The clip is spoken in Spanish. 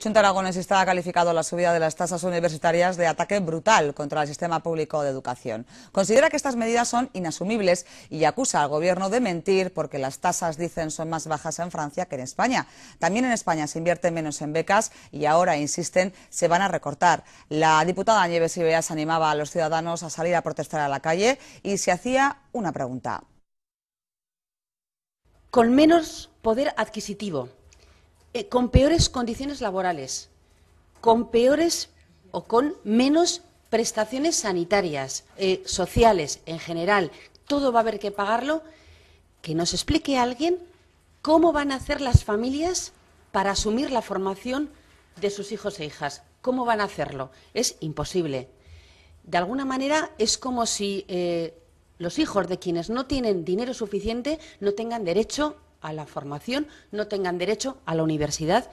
Chunta Aragones está calificado la subida de las tasas universitarias de ataque brutal contra el sistema público de educación. Considera que estas medidas son inasumibles y acusa al gobierno de mentir porque las tasas, dicen, son más bajas en Francia que en España. También en España se invierte menos en becas y ahora, insisten, se van a recortar. La diputada Nieves Ibeas animaba a los ciudadanos a salir a protestar a la calle y se hacía una pregunta. Con menos poder adquisitivo eh, con peores condiciones laborales, con peores o con menos prestaciones sanitarias, eh, sociales en general, todo va a haber que pagarlo, que nos explique alguien cómo van a hacer las familias para asumir la formación de sus hijos e hijas. ¿Cómo van a hacerlo? Es imposible. De alguna manera es como si eh, los hijos de quienes no tienen dinero suficiente no tengan derecho a la formación no tengan derecho a la universidad